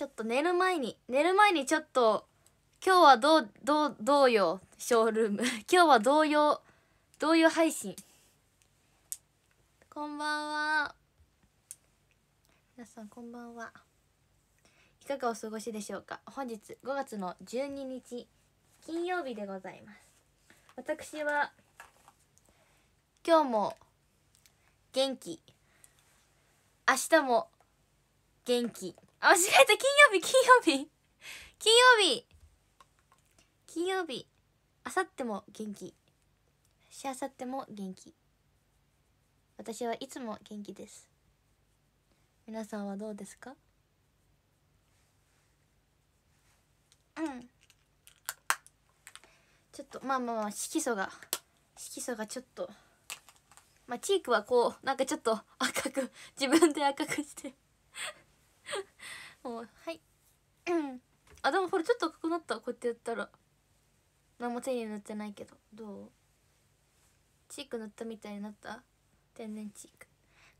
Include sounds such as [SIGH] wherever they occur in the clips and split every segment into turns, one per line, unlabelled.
ちょっと寝る前に寝る前にちょっと今日はどうどうどうよショールーム [LAUGHS] 今日は同様同様配信こんばんは皆さんこんばんはいかがお過ごしでしょうか本日5月の12日金曜日でございます私は今日も元気明日も元気あ、間違えた金曜日金曜日金曜日金曜日あさっても元気しあさっても元気私はいつも元気です皆さんはどうですかうんちょっとまあまあまあ色素が色素がちょっとまあチークはこうなんかちょっと赤く自分で赤くして [LAUGHS] もうはいあでもこれちょっと赤くなったこうやってやったら何も手に塗ってないけどどうチーク塗ったみたいになった天然チーク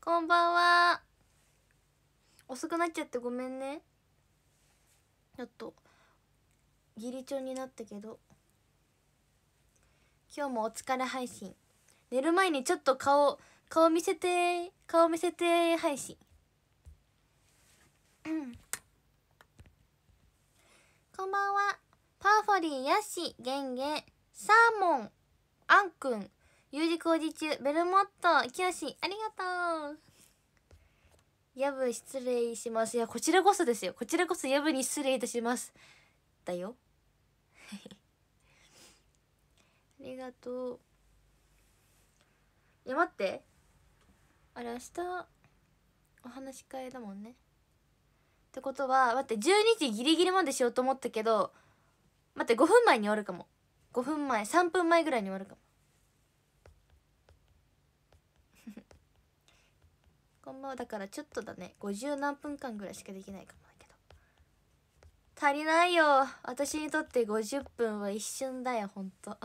こんばんは遅くなっちゃってごめんねちょっと義理調になったけど今日もお疲れ配信寝る前にちょっと顔顔見せて顔見せて配信こんばんはパーフォリーヤッシゲンゲサーモンアンくん有事工事中ベルモットきよしありがとうやぶ失礼しますいやこちらこそですよこちらこそやぶに失礼いたしますだよ [LAUGHS] ありがとういや待ってあれ明日お話し会だもんねってことは待って12時ギリギリまでしようと思ったけど待って5分前に終わるかも5分前3分前ぐらいに終わるかも [LAUGHS] こんばんはだからちょっとだね50何分間ぐらいしかできないかもだけど足りないよ私にとって50分は一瞬だよほんと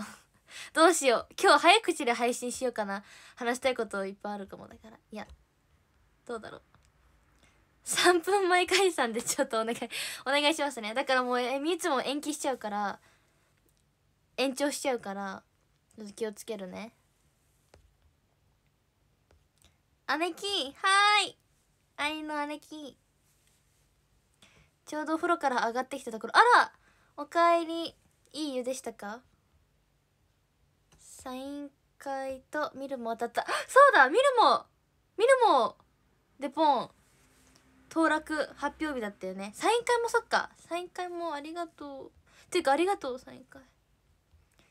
どうしよう今日早口で配信しようかな話したいこといっぱいあるかもだからいやどうだろう3分前解散でちょっとお願いお願いしますねだからもうえいつも延期しちゃうから延長しちゃうから気をつけるね姉貴はーい愛の姉貴ちょうどお風呂から上がってきたところあらおかえりいい湯でしたかサイン会とミルも当たったそうだミルもミルもでポン当落発表日だったよねサイン会もそっかサイン会もありがとうていうかありがとうサイン会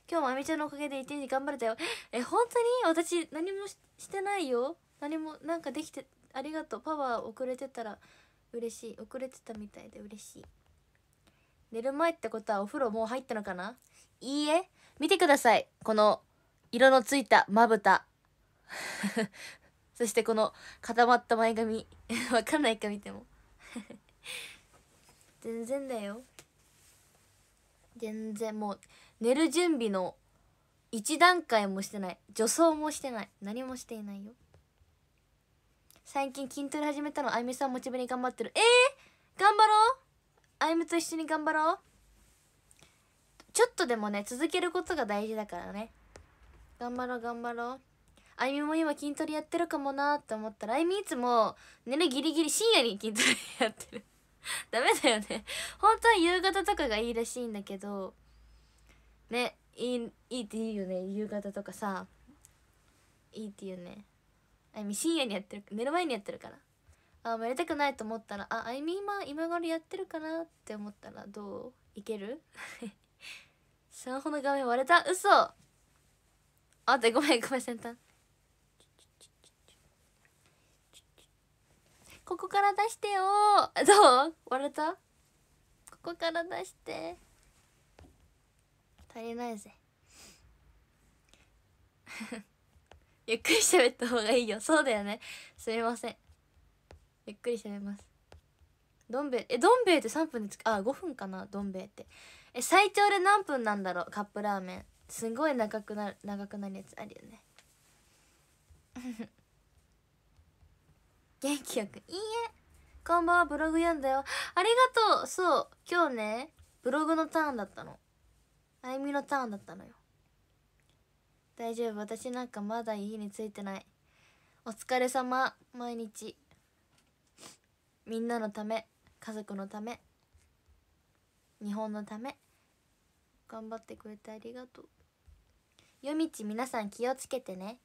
今日もあみちゃんのおかげで一日頑張れたよえ本当に私何もしてないよ何もなんかできてありがとうパワー遅れてたら嬉しい遅れてたみたいで嬉しい寝る前ってことはお風呂もう入ったのかないいえ見てくださいこの色のついたまぶたそしてこの固まった前髪 [LAUGHS] わかんないか見ても [LAUGHS] 全然だよ全然もう寝る準備の一段階もしてない助走もしてない何もしていないよ最近筋トレ始めたのあゆみさんモチベに頑張ってるえー、頑張ろうあゆみと一緒に頑張ろうちょっとでもね続けることが大事だからね頑張ろう頑張ろうあいみも今筋トレやってるかもなって思ったらあいみいつも寝るギリギリ深夜に筋トレやってる [LAUGHS] ダメだよね本当は夕方とかがいいらしいんだけどねいいいいっていいよね夕方とかさいいっていうねあいみ深夜にやってる寝る前にやってるからあやりたくないと思ったらああいみ今今頃やってるかなって思ったらどういける [LAUGHS] スマホの画面割れた嘘あってごめんごめん先端ここから出してよどう割れたここから出して足りないぜ [LAUGHS] ゆっくり喋った方がいいよそうだよねすみませんゆっくり喋りますどん兵衛えどん兵衛って3分でつあ5分かなどん兵衛ってえ最長で何分なんだろうカップラーメンすごい長くなる長くなるやつあるよね [LAUGHS] 元気よくいいえこんばんはブログ読んだよありがとうそう今日ねブログのターンだったのあゆみのターンだったのよ大丈夫私なんかまだ家に着いてないお疲れ様毎日みんなのため家族のため日本のため頑張ってくれてありがとう夜道皆さん気をつけてね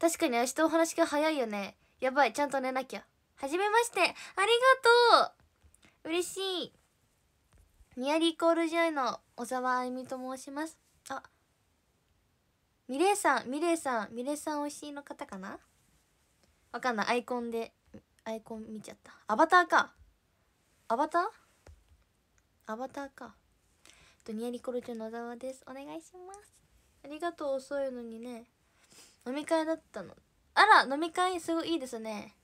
確かに明日お話が早いよねやばいちゃんと寝なきゃはじめましてありがとう嬉しいニアリーコールジョイの小沢あゆみと申しますあミレイさんミレイさんミレイさん推しの方かなわかんないアイコンでアイコン見ちゃったアバターかアバターアバターかとニアリコルジョイの小沢ですお願いしますありがとう遅いのにね飲み会だったのあら飲み会すごいいいですね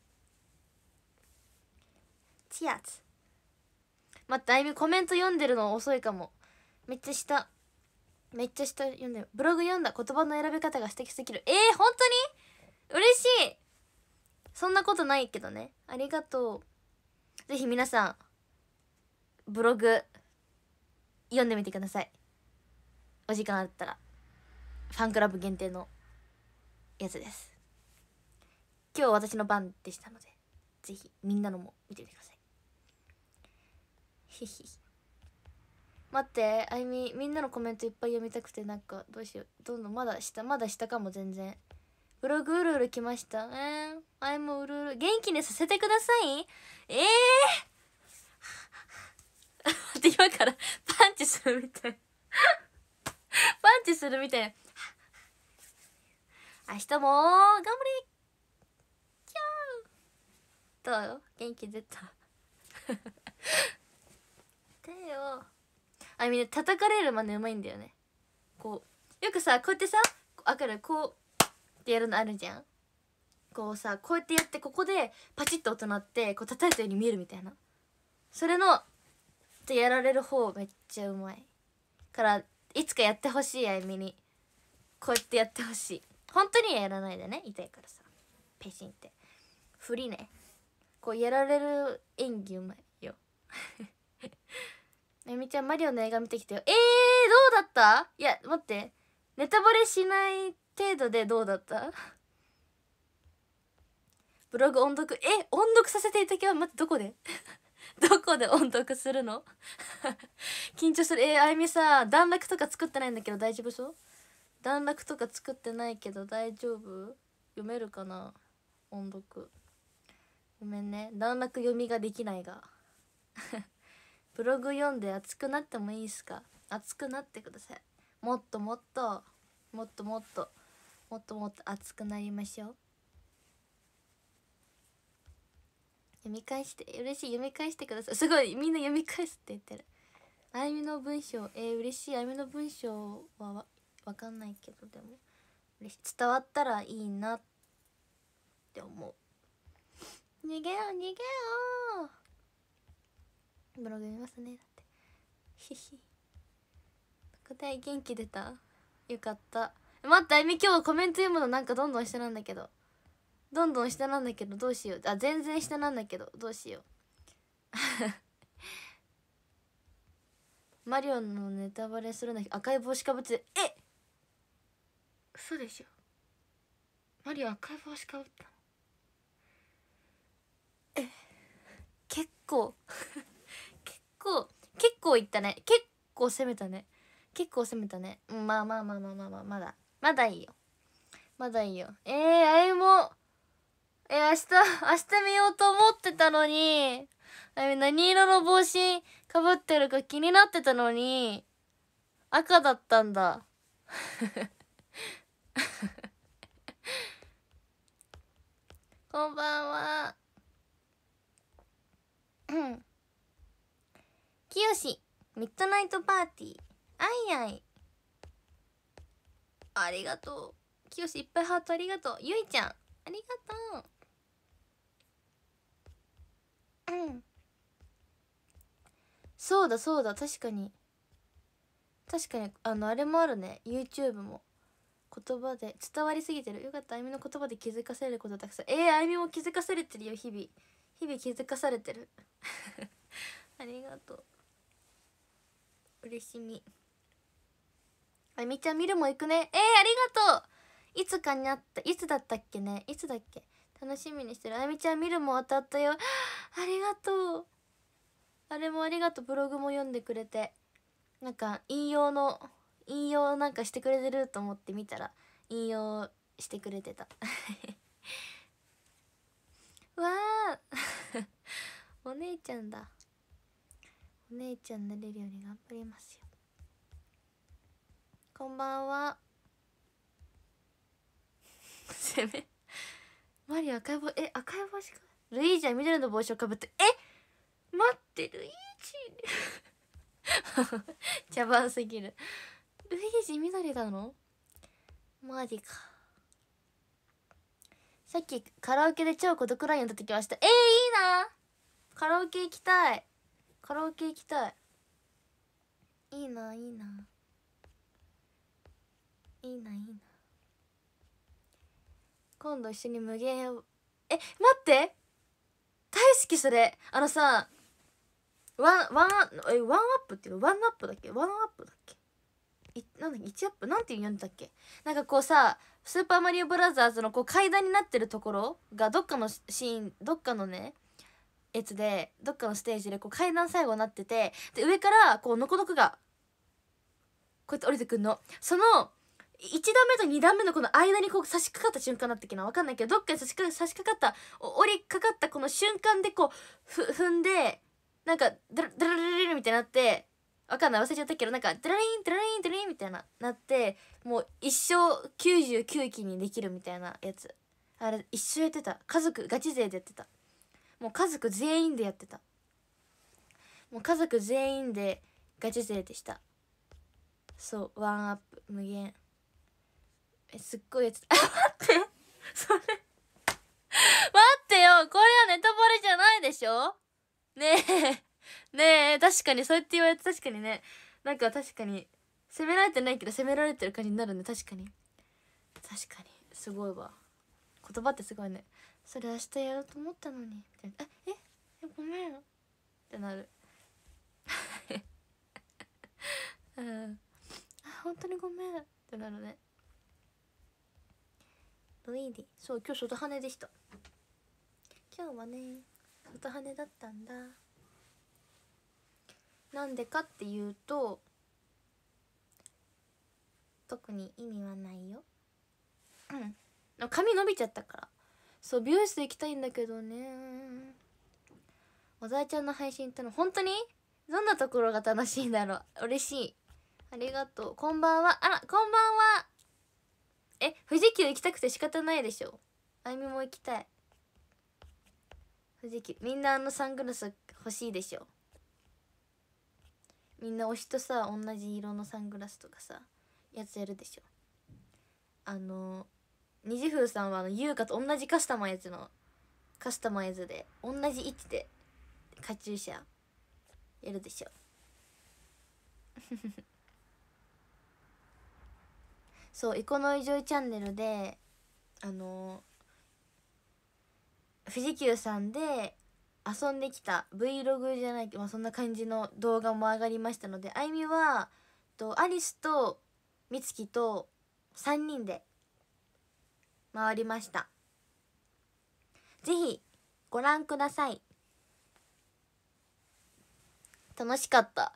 チアツ待ってあゆみコメント読んでるの遅いかもめっちゃ下めっちゃ下読んでるブログ読んだ言葉の選び方が素敵すぎるえー、本当に嬉しいそんなことないけどねありがとうぜひ皆さんブログ読んでみてくださいお時間あったらファンクラブ限定のやつです今日私の番でしたのでぜひみんなのも見てみてくださいひひ待ってあゆみみんなのコメントいっぱい読みたくてなんかどうしようどんどんまだ下まだ下かも全然ブログうるうる来ましたえー、あゆもうるうる元気にさせてくださいええー、[LAUGHS] 待っ今からパンチするみたいパンチするみたい明日も頑張れキャーどう元気出た [LAUGHS] だよあみんな叩かれるまでうまいんだよねこうよくさこうやってさ明かるこうってやるのあるじゃんこうさこうやってやってここでパチッと音鳴ってこう叩いたように見えるみたいなそれのってやられる方めっちゃうまいからいつかやってほしいあゆみにこうやってやってほしい本当にやらないでね痛いからさペシンって振りねこうやられる演技うまいよ [LAUGHS] えみちゃんマリオの映画見てきたよえー、どうだったいや待ってネタバレしない程度でどうだった [LAUGHS] ブログ音読え音読させていただきは待ってどこで [LAUGHS] どこで音読するの緊張するえー、あゆみさ段落とか作ってないんだけど大丈夫そう段落とか作ってないけど大丈夫読めるかな音読ごめんね段落読みができないが [LAUGHS] ブログ読んで熱くなってもいいっすか熱くなってくださいもっともっともっともっともっともっと熱くなりましょう読み返して嬉しい読み返してくださいすごいみんな読み返すって言ってるあゆみの文章えー、嬉しいあゆみの文章はわかんないけどでも伝わったらいいなって思う逃げよう逃げようブログ見ますねだってひひ答え元気出たよかった待ってあゆみ今日コメント読むのなんかどんどん下なんだけどどんどん下なんだけどどうしようあ全然下なんだけどどうしよう [LAUGHS] マリオのネタバレするの赤い帽子かぶってえっ嘘でしょマリオ赤い帽子かぶったえ結構 [LAUGHS] 結構結構いったね結構攻めたね結構攻めたねまあまあまあまあまあまあまだまだいいよまだいいよえー、あれもえ明日明日見ようと思ってたのにあれ何色の帽子かぶってるか気になってたのに赤だったんだ [LAUGHS] こんばんは。[COUGHS] きよし、ミッドナイトパーティー、あいあい。ありがとう。きよし、いっぱいハートありがとう。ゆいちゃん、ありがとう。うん。そうだそうだ、確かに。確かに、あの、あれもあるね。YouTube も。言葉で伝わりすぎてるよかったあゆみの言葉で気づかれることたくさんえー、あゆみも気づかされてるよ日々日々気づかされてる [LAUGHS] ありがとう嬉しみあゆみちゃん見るも行くねえー、ありがとういつかにあったいつだったっけねいつだっけ楽しみにしてるあゆみちゃん見るも当たったよ [GASPS] ありがとうあれもありがとうブログも読んでくれてなんか引用の引用なんかしてくれてると思って見たら引用してくれてた [LAUGHS] わあ [LAUGHS] お姉ちゃんだお姉ちゃんなれるように頑張りますよこんばんはせめマリ赤い帽え赤い帽子かルイージは緑の帽子をかぶってえ待ってルイージ茶番 [LAUGHS] すぎるルイージ緑なのマジかさっきカラオケで超孤独ライン歌ってきましたえー、いいなカラオケ行きたいカラオケ行きたいいいないいないいないいな今度一緒に無限をえ待って大好きそれあのさワンワンえワンアップっていうのワンアップだっけワンアップだっいなんだっけ1アップなんて言うんだっけなんかこうさ「スーパーマリオブラザーズ」のこう階段になってるところがどっかのシーンどっかのねやつでどっかのステージでこう階段最後になっててで上からこうノコノコがこうやって降りてくんのその1段目と2段目のこの間にこう差し掛かった瞬間だったっけな分かんないけどどっかに差し掛かった降りかかったこの瞬間でこうふ踏んでなんかドラドラルラみたいになってわかんない忘れちゃったけどなんかドラリンドラリンドラリンみたいななってもう一生99期にできるみたいなやつあれ一生やってた家族ガチ勢でやってたもう家族全員でやってたもう家族全員でガチ勢でしたそうワンアップ無限えすっごいやつあ [LAUGHS] 待ってそれ待ってよこれはネタバレじゃないでしょねえねえ確かにそうやって言われて確かにねなんか確かに責められてないけど責められてる感じになるね確かに確かにすごいわ言葉ってすごいねそれ明日やろうと思ったのにみたいなえごめんってなる [LAUGHS] うんあ本当にごめんってなるねイディそう今日外羽でした今日はね外羽だったんだなんでかっていうと特に意味はないようん髪伸びちゃったからそう美容室行きたいんだけどね小沢ちゃんの配信っての本当にどんなところが楽しいんだろう嬉しいありがとうこんばんはあらこんばんはえ富士急行きたくて仕方ないでしょあゆみも行きたい富士急みんなあのサングラス欲しいでしょみんな推しとさ同じ色のサングラスとかさやつやるでしょあの虹風さんは優香と同じカスタマイズのカスタマイズで同じ位置でカチューシャやるでしょ [LAUGHS] そう「イコノイジョイチャンネルで」あの富士急さんで遊んできた Vlog じゃないけど、まあ、そんな感じの動画も上がりましたのであゆみはとアリスとみつきと3人で回りました是非ご覧ください楽しかった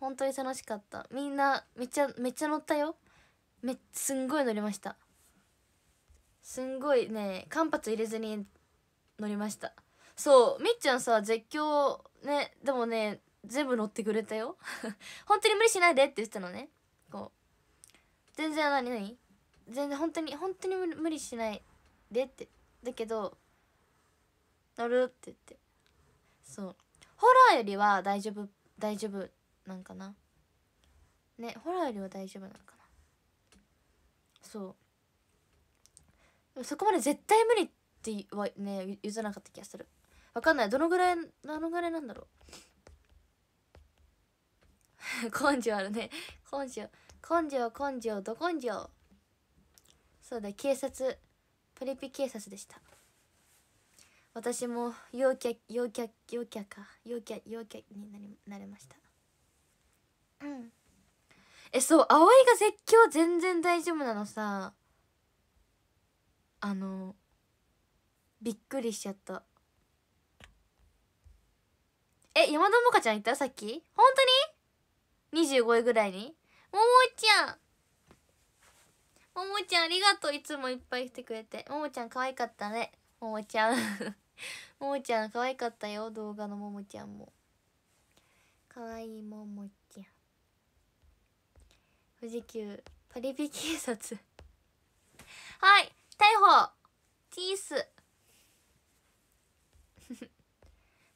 本当に楽しかったみんなめっちゃめっちゃ乗ったよめっすんごい乗りましたすんごいね間髪入れずに乗りましたそうみっちゃんさ絶叫ねでもね全部乗ってくれたよ [LAUGHS] 本当に無理しないでって言ってたのねこう全然何何全然本当に本当に無理しないでってだけど乗るって言ってそうホラーよりは大丈夫大丈夫なんかなねホラーよりは大丈夫なのかなそうそこまで絶対無理ってはね譲らなかった気がするわかんないどのぐらいどのぐらいなんだろう [LAUGHS] 根性あるね根性根性根性ど根性そうだ警察プリピ警察でした私も陽キャ陽キャ陽キャか陽キャ陽キャになりなれましたうんえそう葵が説教全然大丈夫なのさあのびっくりしちゃったえ山田もかちゃんいたさっき本当に ?25 位ぐらいにももちゃんももちゃんありがとういつもいっぱい来てくれてももちゃん可愛かったねももちゃんもも [LAUGHS] ちゃん可愛かったよ動画のももちゃんも可愛いももちゃん富士急パリピ警察 [LAUGHS] はい逮捕チース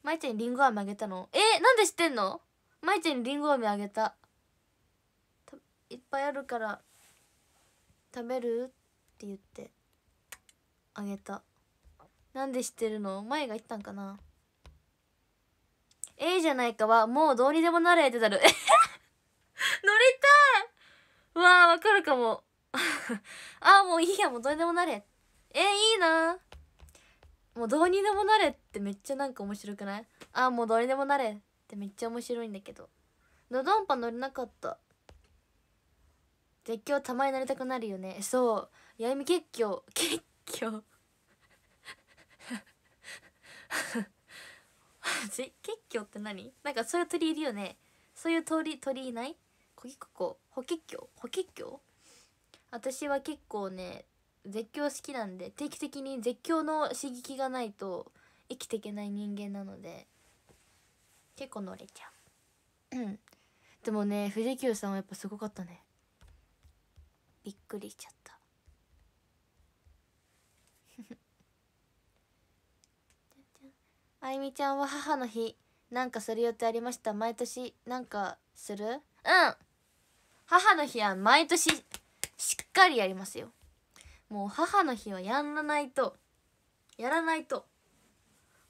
まいちゃんにりんご飴あげたのえー、なんで知ってんのまいちゃんにりんご飴あげたいっぱいあるから食べるって言ってあげたなんで知ってるの前が言ったんかなええじゃないかはもうどうにでもなれってなる [LAUGHS] 乗りたいわあわかるかも [LAUGHS] ああもういいやもうどうにでもなれえー、いいなもうどうにでもなれってめっちゃなんか面白くないああもうどうにでもなれってめっちゃ面白いんだけどのどんぱ乗れなかった絶叫たまになりたくなるよねそうやみ結局結局 [LAUGHS] 結局って何なんかそういう鳥いるよねそういう鳥鳥いないここここ補結局補結局私は結構ね絶叫好きなんで定期的に絶叫の刺激がないと生きていけない人間なので結構乗れちゃううんでもね富士急さんはやっぱすごかったねびっくりしちゃった [LAUGHS] あゆみちゃんは母の日なんかする予定ありました毎年なんかするうん母の日は毎年しっかりやりますよもう母の日はやらないとやらないと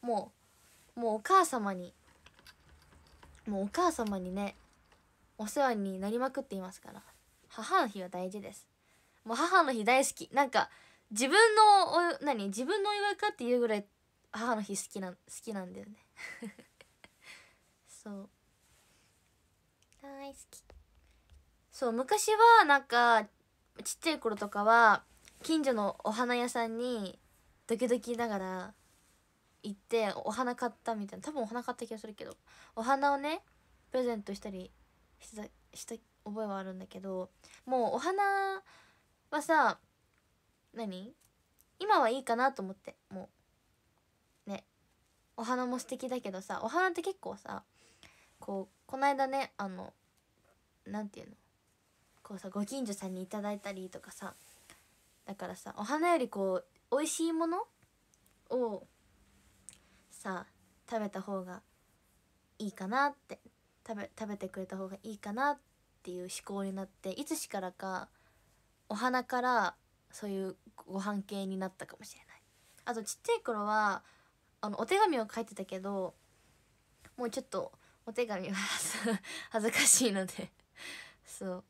もうもうお母様にもうお母様にねお世話になりまくっていますから母の日は大事ですもう母の日大好きなんか自分のお何自分のお祝いかっていうぐらい母の日好きな好きなんだよね [LAUGHS] そう大好きそう昔はなんかちっちゃい頃とかは近所のお花屋さんにドキドキながら行ってお花買ったみたいな多分お花買った気がするけどお花をねプレゼントしたりしたした覚えはあるんだけどもうお花はさ何今はいいかなと思ってもうねお花も素敵だけどさお花って結構さこうこの間ねあの何て言うのこうさご近所さんに頂いたりとかさだからさお花よりこう美味しいものをさ食べた方がいいかなって食べ食べてくれた方がいいかなっていう思考になっていつしからかお花からそういうご飯系になったかもしれないあとちっちゃい頃はあのお手紙を書いてたけどもうちょっとお手紙は [LAUGHS] 恥ずかしいのでそう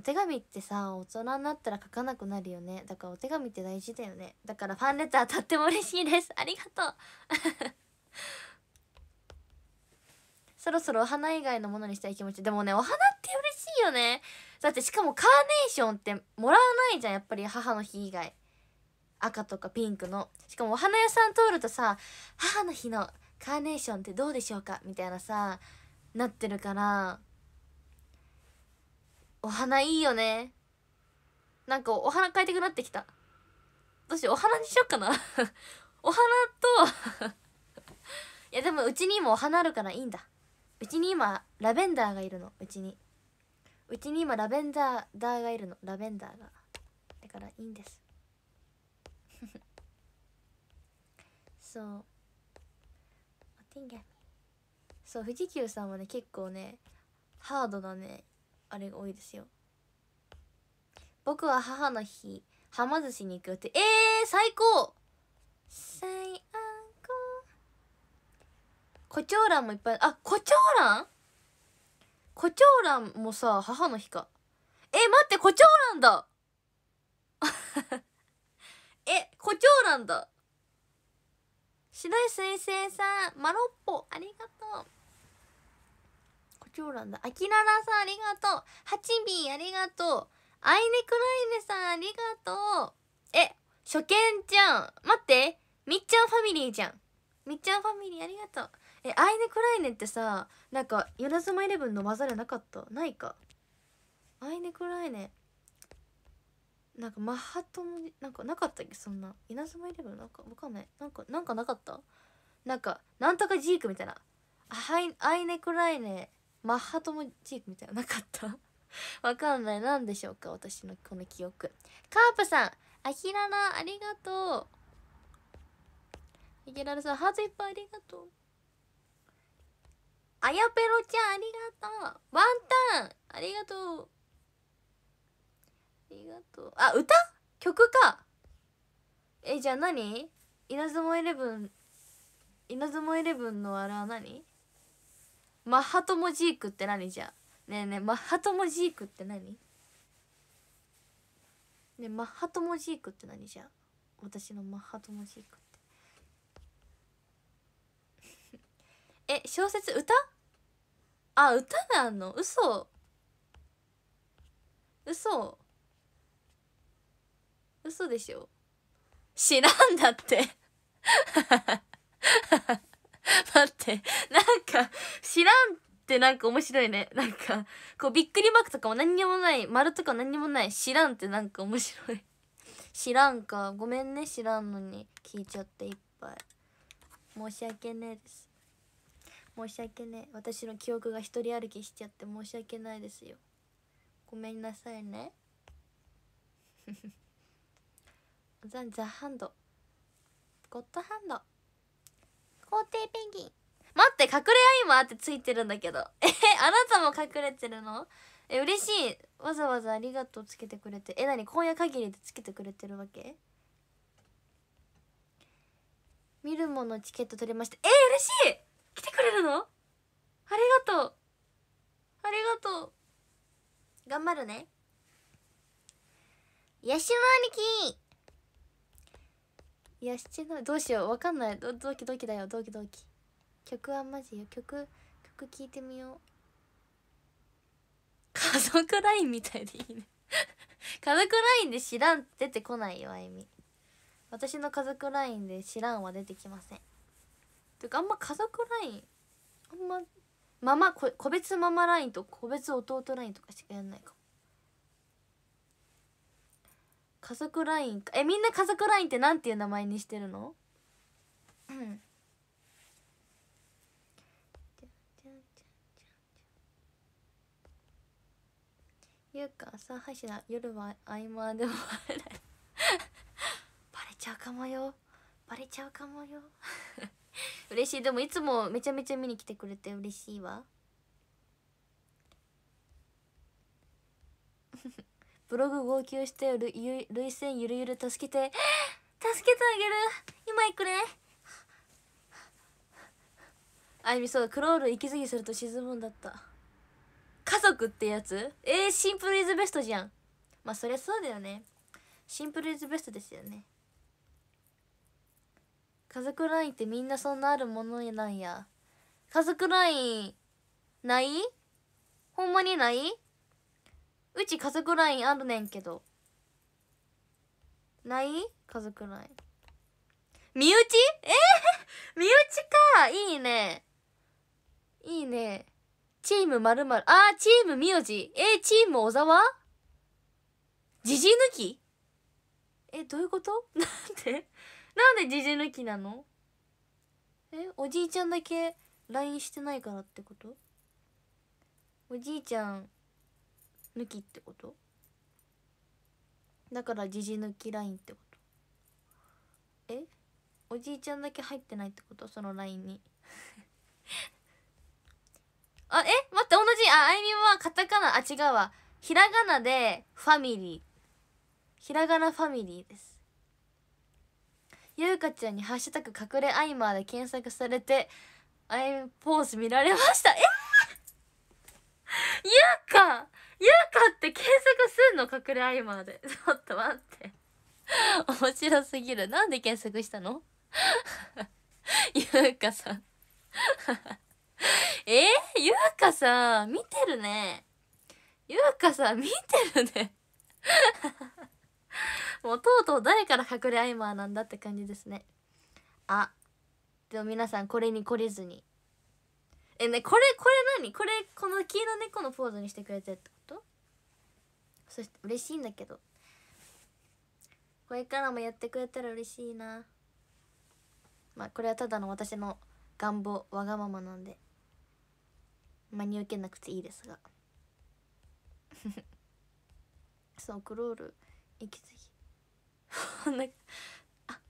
お手紙ってさ大人になったら書かなくなるよねだからお手紙って大事だよねだからファンレターとっても嬉しいですありがとう [LAUGHS] そろそろお花以外のものにしたい気持ちでもねお花って嬉しいよねだってしかもカーネーションってもらわないじゃんやっぱり母の日以外赤とかピンクのしかもお花屋さん通るとさ母の日のカーネーションってどうでしょうかみたいなさなってるからお花いいよねなんかお花買いたくなってきたどうしようお花にしよっかな [LAUGHS] お花と [LAUGHS] いやでもうちにもお花あるからいいんだうちに今ラベンダーがいるのうちにうちに今ラベンダーがいるのラベンダーがだからいいんです [LAUGHS] そうそう富士急さんはね結構ねハードなねあれが多いですよ僕は母の日はま寿司に行くってえー、最高最コチョウランもいっぱいあコチョウランコチョウランもさ母の日かえ待ってコチョウランだ [LAUGHS] えコチョウランだ白石先生さんマロッポありがとう長欄だ。あきららさんありがとう。ハチビん、ありがとう。アイネクライネさんありがとう。え、初見ちゃん。待って。みっちゃんファミリーじゃん。みっちゃんファミリーありがとう。え、アイネクライネってさ、なんか、ヨナズマイレブンの技じゃなかったないか。アイネクライネ。なんかマッハトムなんかなかったっけそんなズマイレブンなんかわかんないなんかなんかなかったなんかなんとかジークみたいなはいアイネクライネマッハともチークみたいななかった [LAUGHS] わかんない何でしょうか私のこの記憶カープさんアヒラナありがとうイきラルさんハートいっぱいありがとうあやペロちゃんありがとうワンタンありがとうありがとうあ歌曲かえじゃあ何稲妻イレブン稲妻イレブンのあれは何マッハトモジークって何じゃねえねえマッハトモジークって何ねえマッハトモジークって何じゃ私のマッハトモジークって [LAUGHS] え小説歌あ歌なんの嘘嘘嘘でしょ知らんだって [LAUGHS] [LAUGHS] 待って、なんか、知らんってなんか面白いね。なんか、こう、びっくりマークとかも何にもない、丸とか何にもない、知らんってなんか面白い。知らんか。ごめんね、知らんのに。聞いちゃっていっぱい。申し訳ねえです。申し訳ねえ。私の記憶が一人歩きしちゃって申し訳ないですよ。ごめんなさいね。[LAUGHS] ザンザハンド。ゴッドハンド。皇帝ペンギン待って隠れ合いあってついてるんだけど [LAUGHS] えあなたも隠れてるのえ嬉しいわざわざありがとうつけてくれてえ何今夜限りでつけてくれてるわけ見るものチケット取れましたえ嬉しい来てくれるのありがとうありがとう頑張るねヤシマ兄貴いやないどうしようわかんないドドキドキだよドキドキ曲はマジよ曲曲聴いてみよう家族 LINE みたいでいいね [LAUGHS] 家族 LINE で知らん出てこないよあゆみ私の家族 LINE で知らんは出てきませんてかあんま家族 LINE あんまママ個別ママ LINE と個別弟 LINE とかしかやんないかも家族 LINE えみんな家族 LINE ってなんていう名前にしてるのうんゆうか朝配信だ夜は合間でもバレちゃうかもよバレちゃうかもよ嬉しいでもいつもめちゃめちゃ見に来てくれて嬉しいわブログ号泣してる涙腺ゆるゆる助けて [GASPS] 助けてあげる今行くねあゆみそうクロール息継ぎすると沈むんだった家族ってやつえー、シンプルイズベストじゃんまあそりゃそうだよねシンプルイズベストですよね家族ラインってみんなそんなあるものなんや家族ラインないほんまにないうち家族ラインあるねんけどない家族ライン身内えー、身内 [LAUGHS] かいいねいいねチームまるまるあーチーム名字えー、チーム小沢じじ抜きえどういうことなんでなんでじじ抜きなのえおじいちゃんだけ LINE してないからってことおじいちゃん抜きってことだから時事抜きラインってことえおじいちゃんだけ入ってないってことそのラインに [LAUGHS] あえ待って同じああいみはカタカナあ違うわひらがなでファミリーひらがなファミリーですゆうかちゃんに「ハッシュタグ隠れアイマー」で検索されてあいみポーズ見られましたえゆうかゆうかって検索すんの隠れアイマーで。[LAUGHS] ちょっと待って。面白すぎる。なんで検索したのゆうかさん [LAUGHS] えー、ゆうかさん、見てるね。ゆうかさん、見てるね。[LAUGHS] もうとうとう誰から隠れアイマーなんだって感じですね。あ。でも皆さんこれに懲りずに。え、ね、これ、これ何これ、この黄色猫のポーズにしてくれてってこそして嬉しいんだけどこれからもやってくれたら嬉しいなまあこれはただの私の願望わがままなんで真に受けなくていいですが [LAUGHS] そうクロール息継ぎな [LAUGHS] あ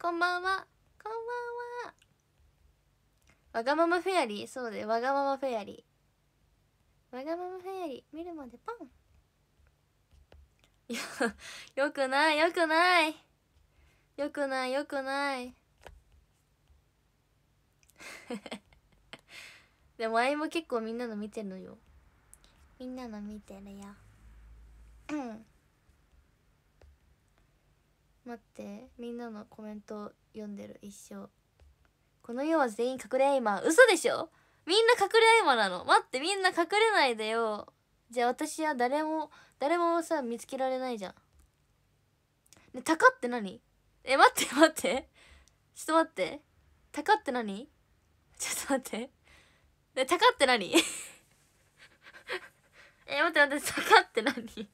こんばんはこんばんはわがままフェアリーそうでわがままフェアリーわがままアリー見るまでパンいやよくないよくないよくないよくない [LAUGHS] でもあいも結構みんなの見てるのよみんなの見てるようん [COUGHS] 待ってみんなのコメント読んでる一生この世は全員隠れ今嘘でしょみんな隠れ合間なの待ってみんな隠れないでよじゃあ私は誰も誰もさ見つけられないじゃんねタカって何え待って待ってちょっと待ってタカって何ちょっと待ってねタカって何 [LAUGHS] え待って待ってタカって何 [LAUGHS]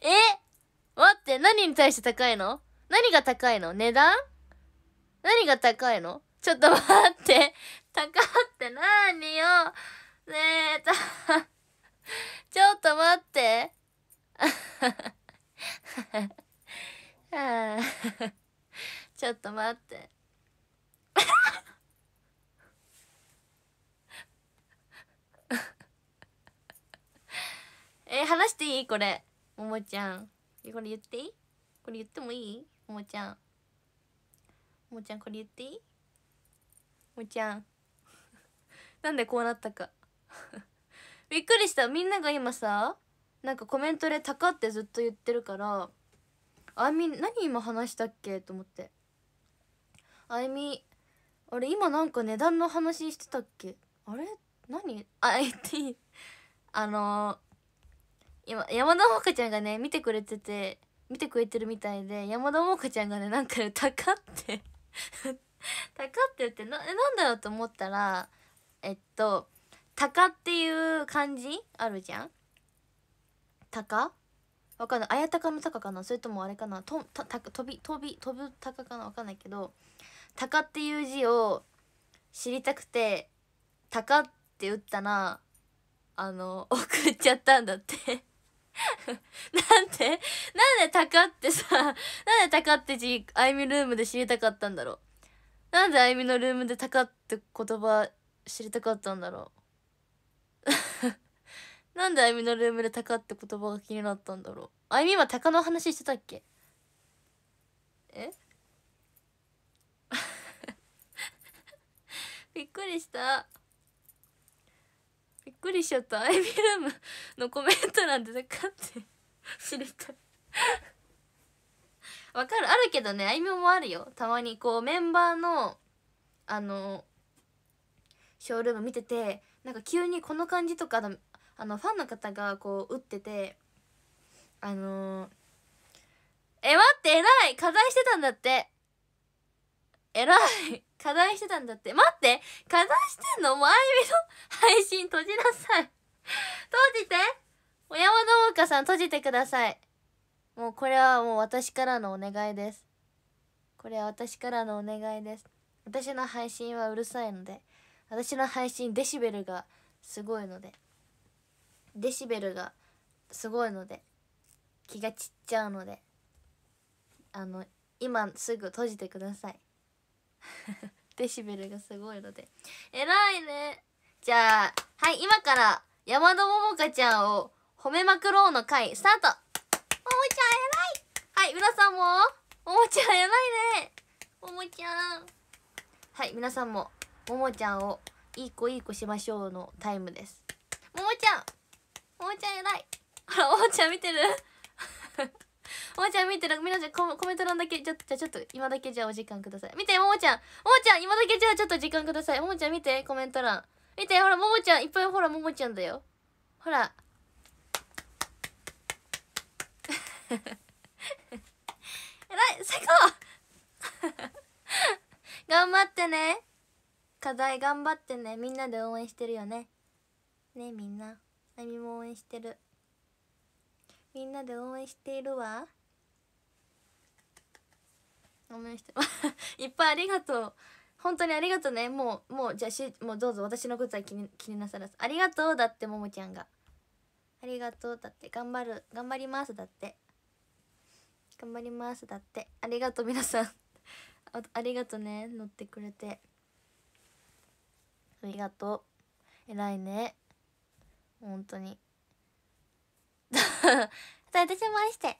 え待って何に対して高いの何が高いの値段何が高いのちょっと待って。[LAUGHS] 高って何よ。ねえ、た、[LAUGHS] ちょっと待って。[LAUGHS] ちょっと待って。え話していいこれ。ももちゃん。これ言っていいこれ言ってもいいももちゃん。もーちゃんこれ言っていいもーちゃん [LAUGHS] なんでこうなったか [LAUGHS] びっくりしたみんなが今さなんかコメントで「高」ってずっと言ってるからあいみ何今話したっけと思ってあいみあれ今なんか値段の話してたっけあれ何あ言っていいあのー、今山田桃香ちゃんがね見てくれてて見てくれてるみたいで山田桃香ちゃんがねなんか「高」ってタ [LAUGHS] カって言ってななんだろうと思ったらえっと「タカ」っていう漢字あるじゃんタカわかんない綾鷹のカ」かなそれともあれかなとたた飛び飛び飛ぶカ」かなわかんないけど「カ」っていう字を知りたくて「カ」って打ったらあの [LAUGHS] 送っちゃったんだって [LAUGHS] なんでなんでタカってさ、なんでタカってじ、あゆみルームで知りたかったんだろう。なんであゆみのルームでタカって言葉知りたかったんだろう。[LAUGHS] なんであゆみのルームでタカって言葉が気になったんだろう。あゆみ今タカの話してたっけえ [LAUGHS] びっくりした。びっくりしちゃったアイビールームのコメント欄ででかって知りたいわかるあるけどねあいみょんもあるよたまにこうメンバーのあのショールーム見ててなんか急にこの感じとかあのファンの方がこう打っててあのー、え待って偉い課題してたんだって偉い課題してたんだって。待って課題してんのもうあゆみの配信閉じなさい閉じて小山農家さん閉じてください。もうこれはもう私からのお願いです。これは私からのお願いです。私の配信はうるさいので、私の配信デシベルがすごいので、デシベルがすごいので、気が散っちゃうので、あの、今すぐ閉じてください。[LAUGHS] デシベルがすごいので偉いねじゃあはい今から山田桃香ちゃんを褒めまくろうの回スタートももちゃん偉いはい皆さんもももちゃん偉いねももちゃんはい皆さんもももちゃんをいい子いい子しましょうのタイムですももちゃんももちゃん偉いほら桃もちゃん見てるおもちゃん見てる皆なゃんコメント欄だけちょっとじゃちょっと今だけじゃお時間ください見てももちゃんももちゃん今だけじゃちょっと時間くださいももちゃん見てコメント欄見てほらももちゃんいっぱいほらももちゃんだよほらえら [LAUGHS] い最高 [LAUGHS] 頑張ってね課題頑張ってねみんなで応援してるよねねみんなあみも応援してるみんなで応援しているわ応援して [LAUGHS] いっぱいありがとう本当にありがとうねもうもうじゃあしもうどうぞ私のことは気に気になさらずありがとうだってももちゃんがありがとうだって頑張る頑張りますだって頑張りますだってありがとう皆さんあありがとうね乗ってくれてありがとう偉いね本当に [LAUGHS] 私も愛して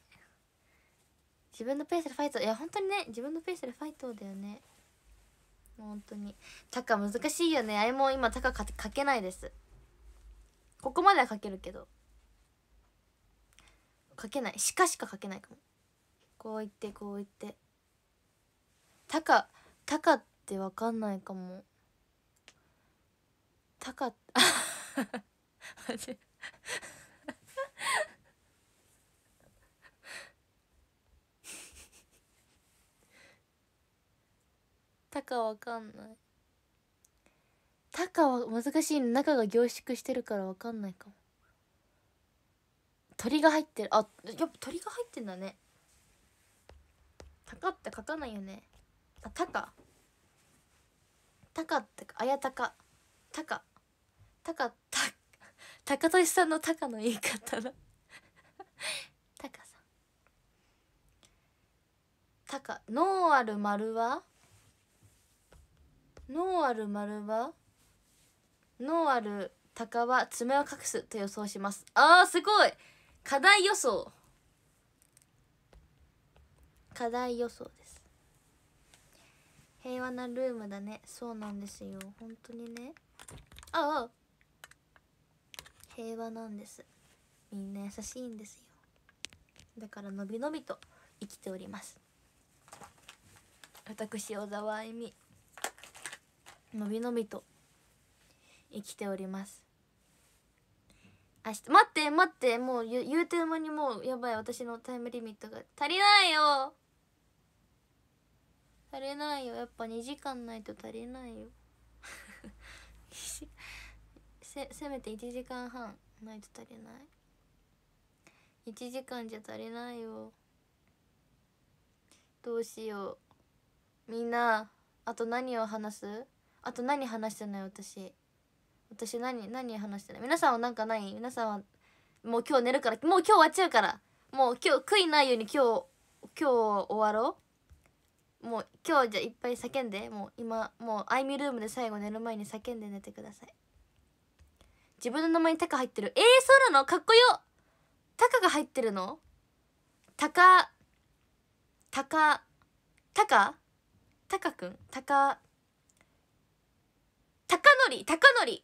自分のペースでファイトいや本当にね自分のペースでファイトだよね本当にタカ難しいよねあれも今タカかけないですここまではかけるけどかけないしかしかかけないかもこう言ってこう言ってタカタカってわかんないかもタカマジ [LAUGHS] タカわかんないタカは難しい中が凝縮してるからわかんないかも鳥が入ってるあやっぱ鳥が入ってんだねタカって書かないよねあタカタカってあやたかタカタカタタカトシさんのタカの言い方だタカさんタカノーある丸はノーアル丸はノーアル鷹は爪を隠すと予想しますああ、すごい課題予想課題予想です平和なルームだねそうなんですよ本当にねああ平和なんですみんな優しいんですよだからのびのびと生きております私小沢あゆみのびのびと生きております明日待って待ってもう言言うてる間にもうやばい私のタイムリミットが足りないよ足りないよやっぱ2時間ないと足りないよ [LAUGHS] せせめて1時間半ないと足りない1時間じゃ足りないよどうしようみんなあと何を話すあと何話してない私私何何話してない皆さんは何かない皆さんはもう今日寝るからもう今日終わっちゃうからもう今日悔いないように今日今日終わろうもう今日じゃいっぱい叫んでもう今もうアイミルームで最後寝る前に叫んで寝てください自分の名前にタカ入ってるえー、そうなのかっこよタカが入ってるのタカタカタカタカくんタカ高則高則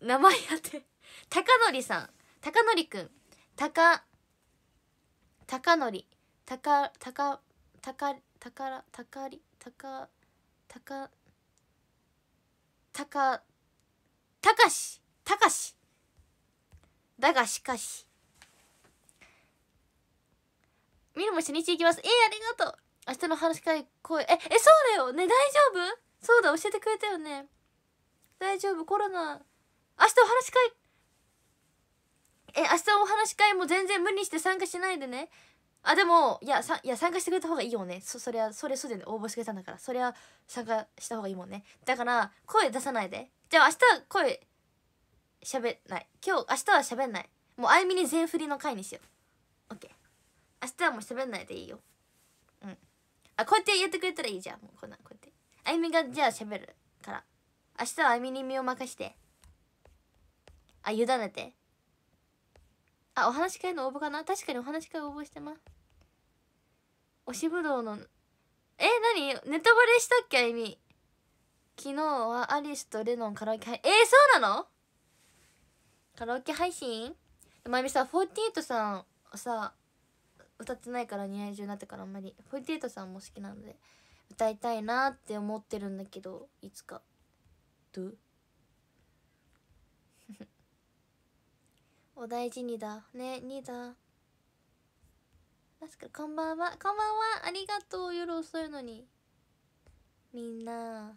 名前やって高則さん高典くん高高典高高高高高り高高高高し高しだがしかしみるも初日行きますえー、ありがとう明日の話し会声ええそうだよね大丈夫そうだ教えてくれたよね大丈夫コロナ明日お話し会え明日お話し会も全然無理して参加しないでねあでもいやさいや参加してくれた方がいいよねそそれはそれすでに応募してくれたんだからそれは参加した方がいいもんねだから声出さないでじゃあ明日声喋んない今日明日は喋んないもうあゆみに全振りの回にしよう OK 明日はもう喋んないでいいようんあこうやってやってくれたらいいじゃんもうこんなこうやってあゆみがじゃあ喋るから明日はあみに身を任してあ委ねてあお話し会の応募かな確かにお話し会応募してます推しぶどうのえ何ネタバレしたっけあゆみ昨日はアリスとレノンカラオケ配えー、そうなのカラオケ配信まゆみさ48さんさ歌ってないから似合い中になってからあんまり48さんも好きなので歌いたいなって思ってるんだけどいつかと [LAUGHS] お大事にだねにだ確かこんばんはこんばんはありがとう夜遅いのにみんな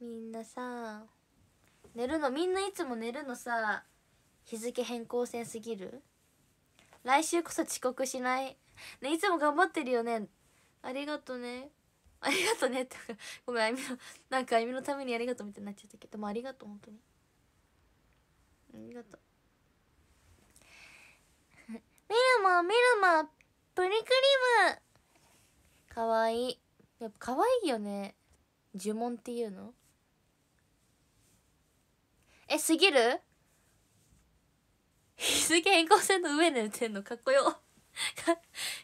みんなさ寝るのみんないつも寝るのさ日付変更線すぎる来週こそ遅刻しないねいつも頑張ってるよねありがとねありがとねってごめんあゆみのなんかあゆみのためにありがとうみたいになっちゃったけどもありがとう本当にありがとう見るも見るもプリクリムかわいいやっぱかわいいよね呪文っていうのえすぎる日付変更線の上で寝てんのかっこよ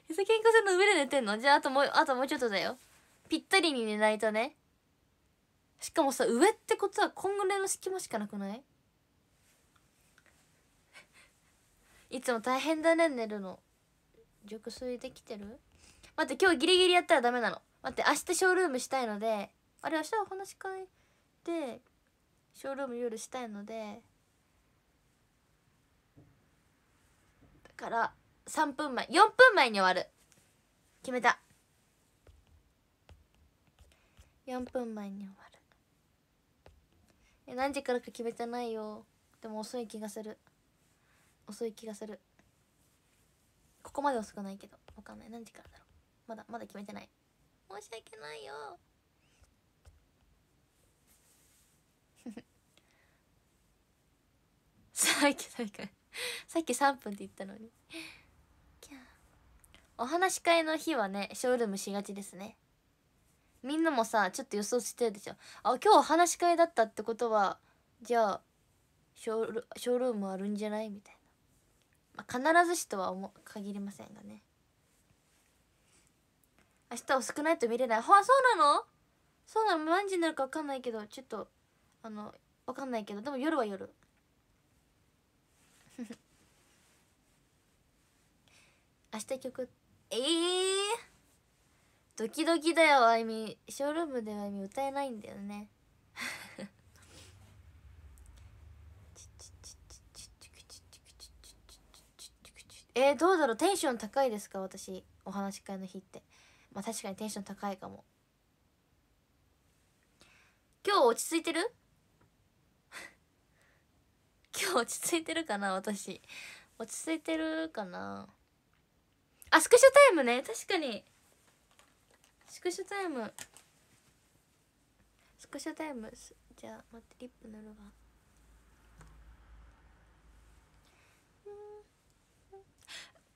日付変更線の上で寝てんのじゃああともうあともうちょっとだよぴったりに寝ないとねしかもさ上ってことはこんぐらいの隙間しかなくないいつも大変だね寝るの熟睡できてる待って今日ギリギリやったらダメなの待って明日ショールームしたいのであれ明日は話し会でショールーム夜したいのでだから3分前4分前に終わる決めた4分前に終わるえ何時からか決めてないよでも遅い気がする遅い気がするここまで遅くないけどわかんない何時からだろうまだまだ決めてない申し訳ないよ [LAUGHS] さっきさっきさっき3分って言ったのにお話し会の日はねショールームしがちですねみんなもさちょっと予想してるでしょあ今日話し会だったってことはじゃあショールショールームあるんじゃないみたいな、まあ、必ずしとは思限りませんがね明日は少ないと見れないあそうなのそうなの何時になるか分かんないけどちょっとあの分かんないけどでも夜は夜 [LAUGHS] 明日曲ええードキドキだよあいみショールームではあいみ歌えないんだよね [LAUGHS] えー、どうだろうテンション高いですか私お話し会の日ってまあ確かにテンション高いかも今日落ち着いてる [LAUGHS] 今日落ち着いてるかな私落ち着いてるかなあスクショタイムね確かにスクショタイムスクショタイムじゃあ待ってリップ塗るわ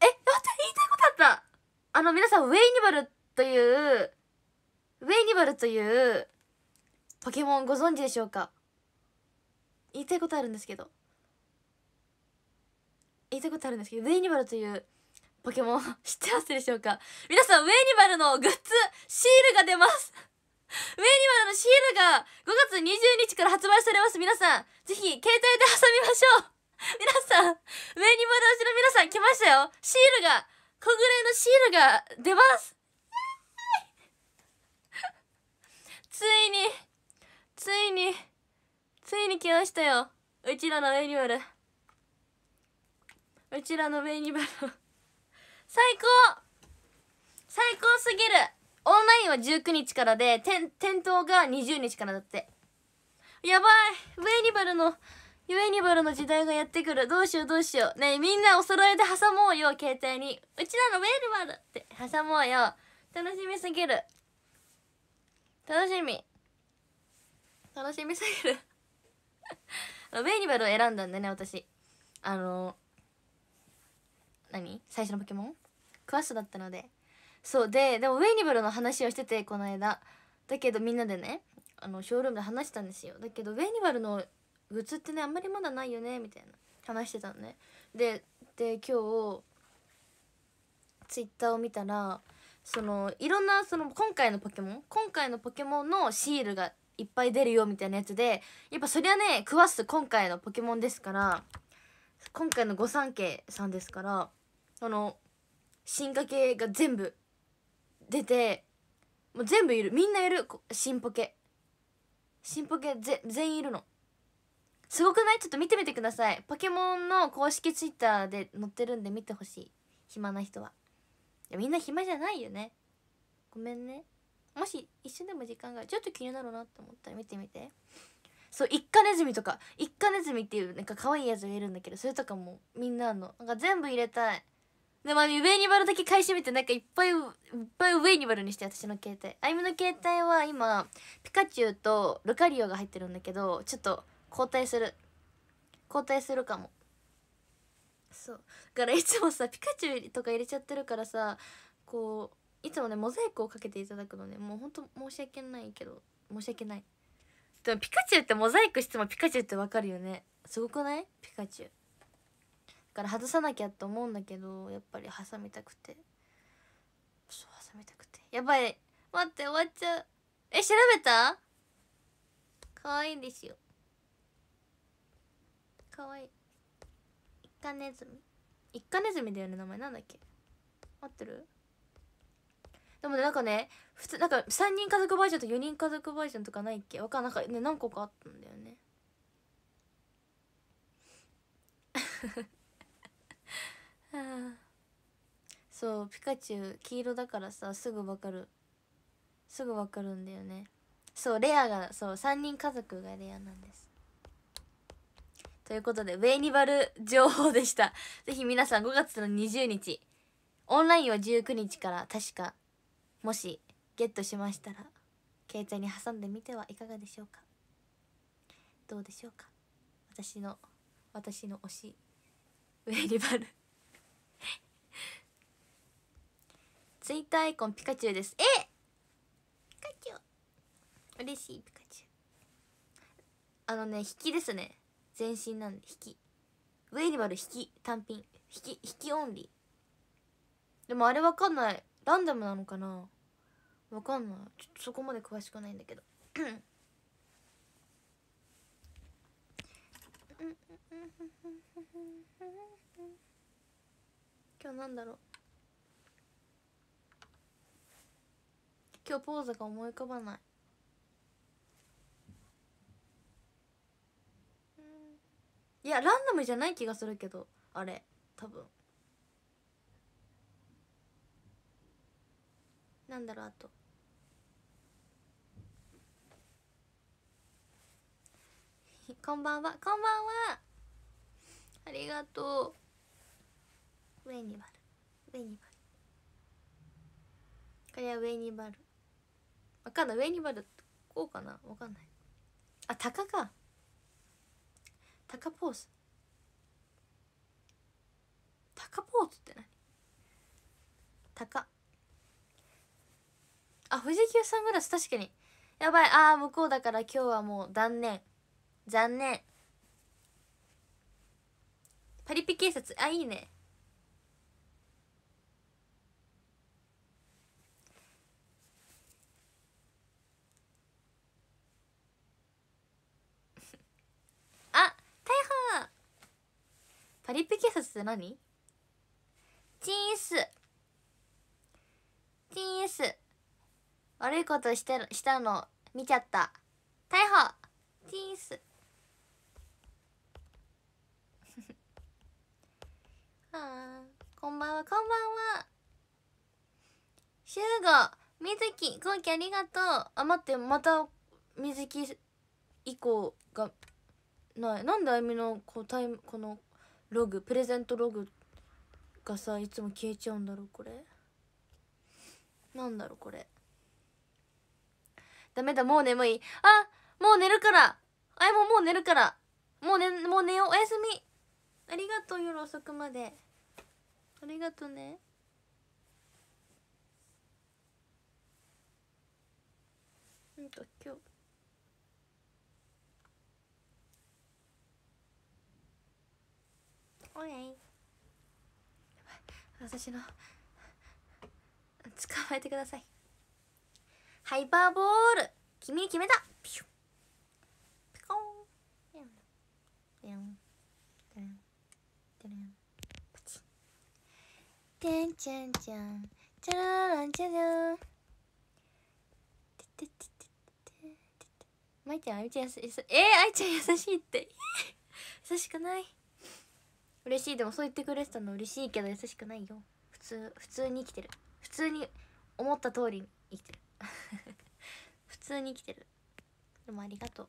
え待って言いたいことあったあの皆さんウェイニバルというウェイニバルというポケモンご存知でしょうか言いたいことあるんですけど言いたいことあるんですけどウェイニバルというポケモン [LAUGHS] 知ってますでしょうか皆さんウェイニバルのグッズシールが出ますウェイニバルのシールが5月20日から発売されます皆さんぜひ携帯で挟みましょう [LAUGHS] 皆さんウェイニバル推しの皆さん来ましたよシールが小暮れのシールが出ます [LAUGHS] ついについについに来ましたようちらのウェイニバルうちらのウェイニバル最高最高すぎるオンラインは19日からで店頭が20日からだってやばいウェニバルのウェニバルの時代がやってくるどうしようどうしようねえみんなお揃いで挟もうよ携帯にうちらのウェニバルって挟もうよ楽しみすぎる楽しみ楽しみすぎる [LAUGHS] ウェニバルを選んだんだね私あのー何最初のポケモンクワッだったのでそうででもウェイニブルの話をしててこの間だけどみんなでねあのショールームで話したんですよだけどウェイニバルのグッズってねあんまりまだないよねみたいな話してたのねでで今日ツイッターを見たらそのいろんなその今回のポケモン今回のポケモンのシールがいっぱい出るよみたいなやつでやっぱそりゃね食わす今回のポケモンですから今回の御三家さんですからその進化系が全部出てもう全部いるみんないる進歩系進歩系ぜ全員いるのすごくないちょっと見てみてくださいポケモンの公式 twitter で載ってるんで見てほしい暇な人はいやみんな暇じゃないよねごめんねもし一瞬でも時間がちょっと気になるなって思ったら見てみてそう一カネズミとか一カネズミっていうなんか可愛いやつがいるんだけどそれとかもみんなのなんか全部入れたいでもウェイニバルだけ買い占めてなんかいっぱいいっぱいウェイニバルにして私の携帯あゆみの携帯は今ピカチュウとルカリオが入ってるんだけどちょっと交代する交代するかもそうだからいつもさピカチュウとか入れちゃってるからさこういつもねモザイクをかけていただくのねもうほんと申し訳ないけど申し訳ないでもピカチュウってモザイクしてもピカチュウってわかるよねすごくないピカチュウから外さなきゃと思うんだけどやっぱり挟みたくてそう挟みたくてやばい待って終わっちゃうえ調べた可愛いんですよ可愛いイカネズミイカネズミだよね名前なんだっけ合ってるでもねなんかね普通なんか3人家族バージョンと4人家族バージョンとかないっけわかんなんかね何個かあったんだよねあそうピカチュウ黄色だからさすぐわかるすぐわかるんだよねそうレアがそう3人家族がレアなんですということでウェイニバル情報でした是非 [LAUGHS] 皆さん5月の20日オンラインは19日から確かもしゲットしましたら携帯に挟んでみてはいかがでしょうかどうでしょうか私の私の推しウェイニバルツイッターアイコンピカチュウですえピカチュウ嬉しいピカチュウあのね引きですね全身なんで引きウェイリバル引き単品引き引きオンリーでもあれわかんないランダムなのかなわかんないちょっとそこまで詳しくないんだけど [COUGHS] 今日なんだろう今日ポーズが思い浮かばないいやランダムじゃない気がするけどあれ多分なんだろうあと [LAUGHS] こんばんはこんばんはありがとう上にバル上にバルこれは上にバルわかんない上にまでこうかなわかんないあタカかタカポーズタカポーズって何タカあ富士急サングラス確かにやばいああ向こうだから今日はもう断念残念パリピ警察あいいねパリピ警察って何チンスチンス悪いことしてしたの見ちゃった逮捕チンスは [LAUGHS] あこんばんはこんばんは集合みずき今後期ありがとうあ待ってまたみずき以降がないなんであゆみのこうタイムこのログプレゼントログがさいつも消えちゃうんだろうこれなんだろうこれダメだもう眠いあもう寝るからあいももう寝るからもうねもう寝ようおやすみありがとう夜遅くまでありがとうねうんと今日おやい私の捕まえてくださいハイパーボール君に決めたピュピコンピュンピンピンパチてんちゃんちゃんチャランチャラててちゃんあいちゃん優しいえー、あいちゃん優しいって優しくない嬉しいでもそう言ってくれてたの嬉しいけど優しくないよ普通普通に生きてる普通に思った通りに生きてる [LAUGHS] 普通に生きてるでもありがとう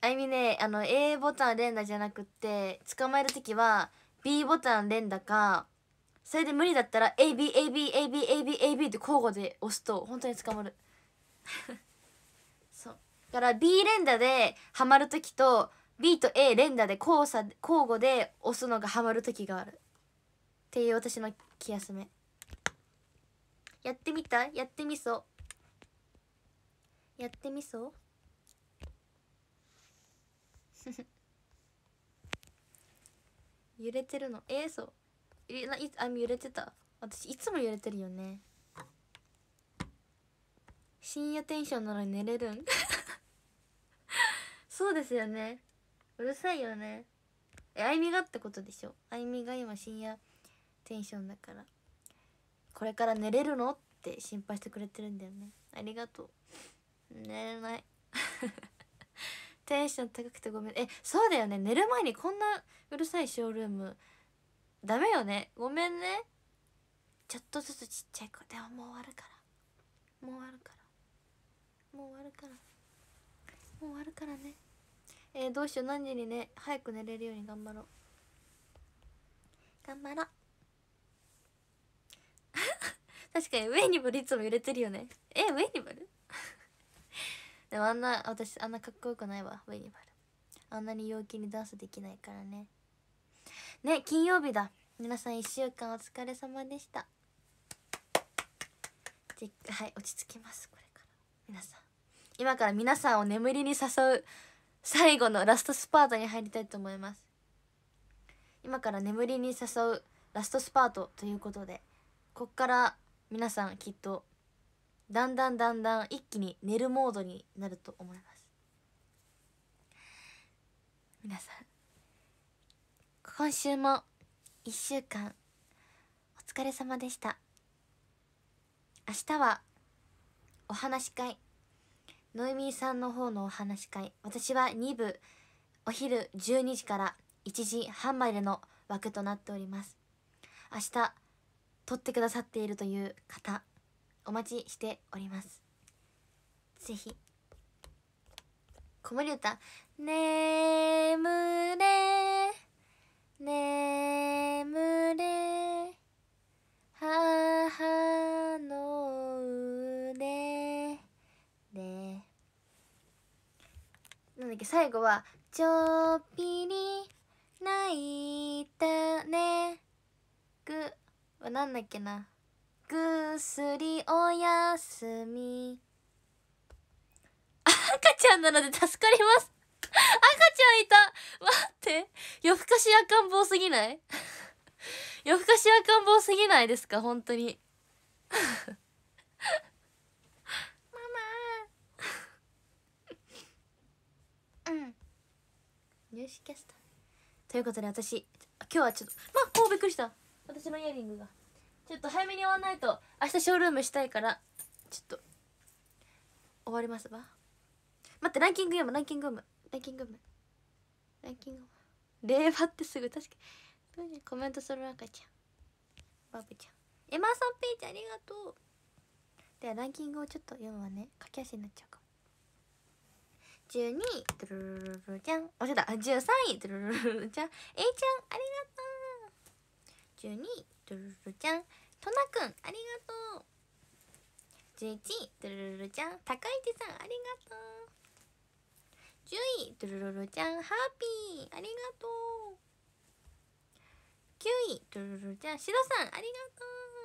あゆみねあの A ボタン連打じゃなくって捕まえる時は B ボタン連打かそれで無理だったら ABABABABAB って交互で押すと本当に捕まる [LAUGHS] そうだから B 連打でハマる時と B と A 連打で交差交互で押すのがハマる時があるっていう私の気休めやってみたやってみそうやってみそう [LAUGHS] 揺れてるのえー、そういあ揺れてた私いつも揺れてるよね深夜テンションなのに寝れるん [LAUGHS] そうですよねうるさいよねえあいみがってことでしょあいみが今深夜テンションだからこれから寝れるのって心配してくれてるんだよねありがとう寝れない [LAUGHS] テンション高くてごめんえそうだよね寝る前にこんなうるさいショールームダメよねごめんねちょっとずつちっちゃい子でももう終わるからもう終わるからもう終わるからもう終わるからねえー、どうしよう何時にね早く寝れるように頑張ろう頑張ろう [LAUGHS] 確かにウェイニブルいつも揺れてるよねえウェイニブル [LAUGHS] でもあんな私あんなかっこよくないわウェイニブルあんなに陽気にダンスできないからねね金曜日だ皆さん1週間お疲れ様でしたはい落ち着きますこれから皆さん今から皆さんを眠りに誘う最後のラストスパートに入りたいと思います今から眠りに誘うラストスパートということでこっから皆さんきっとだんだんだんだん一気に寝るモードになると思います皆さん今週も1週間お疲れ様でした明日はお話し会ノイミーさんの方のお話会私は2部お昼12時から1時半までの枠となっております明日撮ってくださっているという方お待ちしておりますぜひ子守歌眠れ眠れ母のなんだっけ最後は「ちょっぴり泣いたね」ぐはなんだっけな「ぐすりおやすみ」赤ちゃんなので助かります赤ちゃんいた待って夜更かし赤ん坊すぎない夜更かし赤ん坊すぎないですか本当にうんニュースキャスターということで私今日はちょっとあうびっくりした私のイヤリングがちょっと早めに終わんないと明日ショールームしたいからちょっと終わりますわ待ってランキング読むランキング読むランキング読むランキング令和ってすぐ確かにコメントする赤ちゃんバブちゃんエマーソンピーチありがとうではランキングをちょっと読むわね駆け足になっちゃうか12位ゥルルルルちゃんおしゃだ13位トゥルルルルちゃん A ちゃんありがとう12位トゥルルルちゃんトナくんありがとう11位トゥルルルちゃん高いさんありがとう10位トゥルルルちゃんハッピーありがとう9位トゥルルルちゃんシロさんあり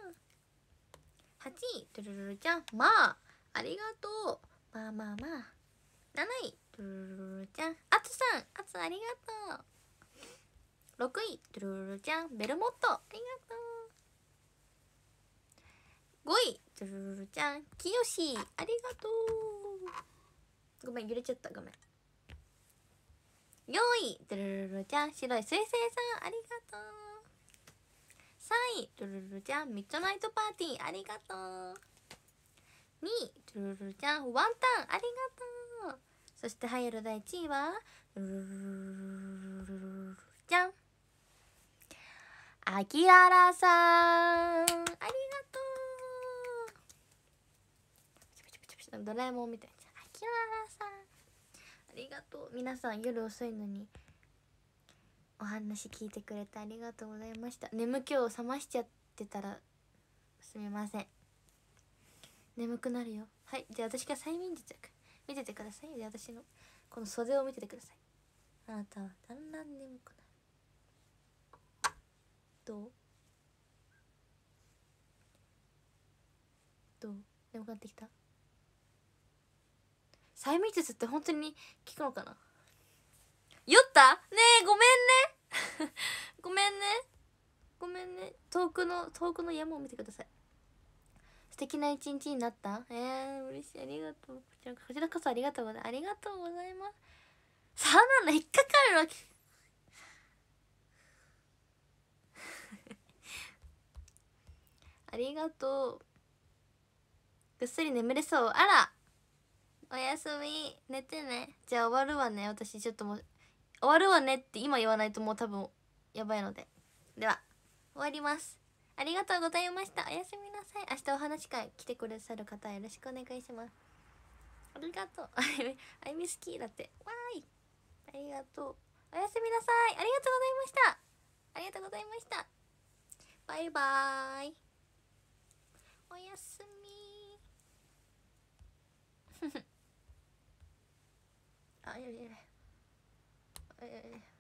がとう8位トゥルルルちゃんまあありがとうまあまあまあ7位トゥルルルちゃんあつさんあつありがとう6位トゥルルルちゃんベルモットありがとう5位トゥルルルちゃんきよしありがとうごめん揺れちゃったごめん4位トゥルルルちゃん白い水星さんありがとう3位トゥルルルちゃんミッドナイトパーティーありがとう2位トゥルルルちゃんワンタンありがとうそして入る第1位はじゃんあきららさんありがとうドラえもんみたいあきららさんありがとう皆さん夜遅いのにお話聞いてくれてありがとうございました眠気を覚ましちゃってたらすみません眠くなるよはいじゃあ私が催眠術やか見ててくださいで私のこの袖を見ててくださいあなたはだんだん眠くなるどうどう眠くなってきた催眠術って本当に効くのかな酔ったねえごめんね [LAUGHS] ごめんねごめんね遠くの遠くの山を見てください素敵な一日になったえー、嬉しいありがとうこちらこちらこそありがとうございますありがとうございますそんなの引っかかるわけありがとうぐっすり眠れそうあらおやすみ寝てねじゃあ終わるわね私ちょっともう終わるわねって今言わないともう多分やばいのででは終わりますありがとうございましたおやすみなさい明日お話会来てくださる方よろしくお願いしますありがとうあゆみスキー好きだってわーいありがとうおやすみなさいありがとうございましたありがとうございましたバイバーイおやすみあやべやべあやべ